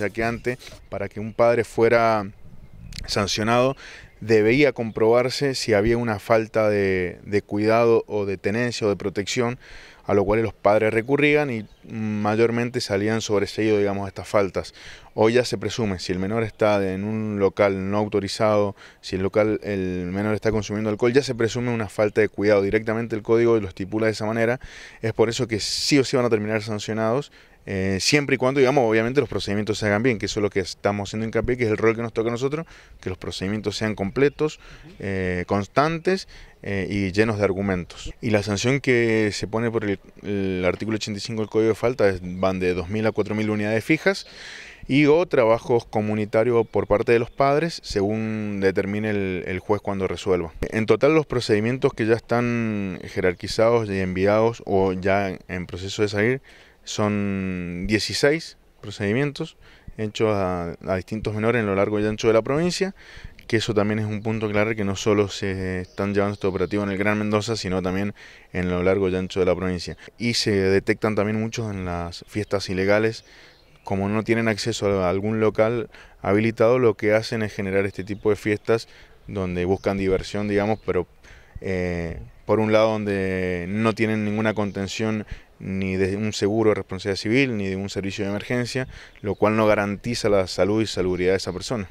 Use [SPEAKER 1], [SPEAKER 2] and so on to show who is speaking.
[SPEAKER 1] ya que antes para que un padre fuera sancionado debía comprobarse si había una falta de, cuidado o de tenencia o de protección, a lo cual los padres recurrían y mayormente salían sobreseídos, digamos, estas faltas. Hoy ya se presume, si el menor está en un local no autorizado, si el local, el menor está consumiendo alcohol, ya se presume una falta de cuidado. Directamente el código lo estipula de esa manera. Es por eso que sí o sí van a terminar sancionados eh, siempre y cuando, digamos, obviamente los procedimientos se hagan bien, que eso es lo que estamos haciendo hincapié, que es el rol que nos toca a nosotros, que los procedimientos sean completos, eh, constantes eh, y llenos de argumentos. Y la sanción que se pone por el, artículo 85 del Código de Falta van de 2.000 a 4.000 unidades fijas y o trabajos comunitarios por parte de los padres según determine el, el, juez cuando resuelva. En total los procedimientos que ya están jerarquizados y enviados o ya en proceso de salir son 16 procedimientos hechos a, distintos menores en lo largo y ancho de la provincia, que eso también es un punto clave que no solo se están llevando este operativo en el Gran Mendoza, sino también en lo largo y ancho de la provincia. Y se detectan también muchos en las fiestas ilegales, como no tienen acceso a algún local habilitado, lo que hacen es generar este tipo de fiestas donde buscan diversión, digamos, pero eh, por un lado donde no tienen ninguna contención ni de un seguro de responsabilidad civil, ni de un servicio de emergencia, lo cual no garantiza la salud y salubridad de esa persona.